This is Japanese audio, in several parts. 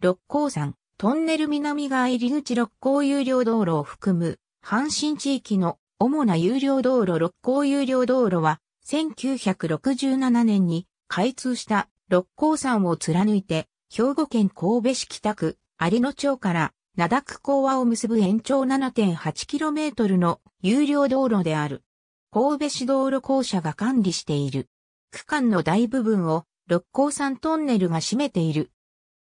六甲山、トンネル南側入り口六甲有料道路を含む、阪神地域の主な有料道路六甲有料道路は、1967年に開通した六甲山を貫いて、兵庫県神戸市北区、有野町から灘区港和を結ぶ延長 7.8km の有料道路である。神戸市道路公社が管理している。区間の大部分を六甲山トンネルが占めている。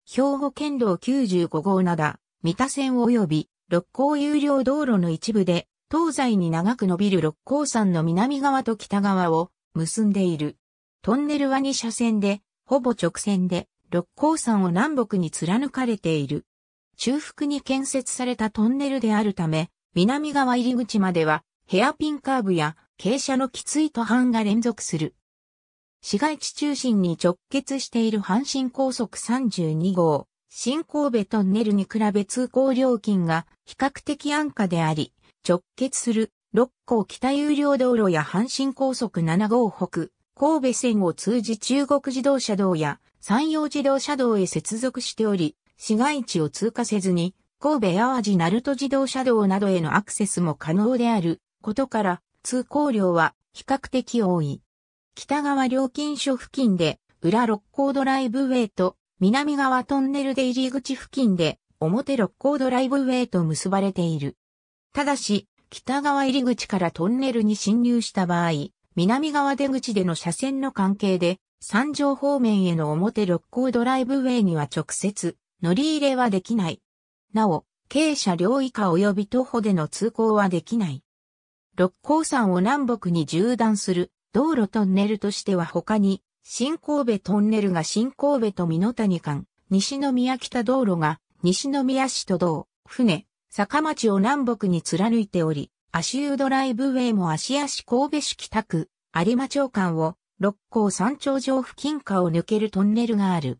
兵庫県道95号灘、三田線及び六甲有料道路の一部で、東西に長く伸びる六甲山の南側と北側を結んでいる。トンネルは2車線で、ほぼ直線で、六甲山を南北に貫かれている。中腹に建設されたトンネルであるため、南側入り口までは、ヘアピンカーブや傾斜のきつい途半が連続する。市街地中心に直結している阪神高速32号、新神戸トンネルに比べ通行料金が比較的安価であり、直結する六甲北有料道路や阪神高速7号北、神戸線を通じ中国自動車道や山陽自動車道へ接続しており、市街地を通過せずに、神戸淡路鳴門自動車道などへのアクセスも可能であることから、通行量は比較的多い。北側料金所付近で裏六甲ドライブウェイと南側トンネルで入り口付近で表六甲ドライブウェイと結ばれている。ただし、北側入り口からトンネルに侵入した場合、南側出口での車線の関係で、山上方面への表六甲ドライブウェイには直接乗り入れはできない。なお、軽車両以下及び徒歩での通行はできない。六甲山を南北に縦断する道路トンネルとしては他に、新神戸トンネルが新神戸と美濃谷間、西宮北道路が西宮市と道、船、坂町を南北に貫いており、足湯ドライブウェイも芦屋市神戸市北区、有馬町間を六甲山頂上付近下を抜けるトンネルがある。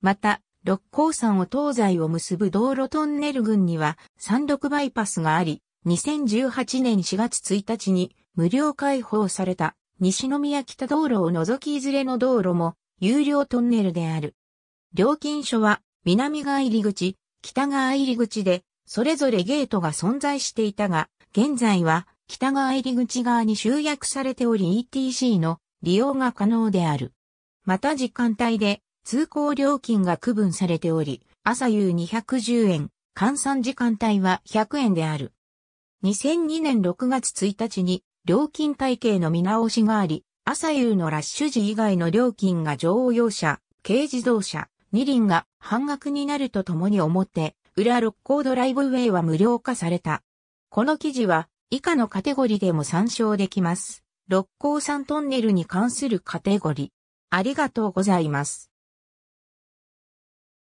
また、六甲山を東西を結ぶ道路トンネル群には山麓バイパスがあり、2018年4月1日に無料開放された西宮北道路を除きいずれの道路も有料トンネルである。料金所は南側入り口、北側入り口でそれぞれゲートが存在していたが、現在は北側入り口側に集約されており ETC の利用が可能である。また時間帯で通行料金が区分されており、朝夕210円、換算時間帯は100円である。2002年6月1日に料金体系の見直しがあり、朝夕のラッシュ時以外の料金が乗用車、軽自動車、二輪が半額になるとともに表、裏六甲ドライブウェイは無料化された。この記事は以下のカテゴリでも参照できます。六甲山トンネルに関するカテゴリ。ありがとうございます。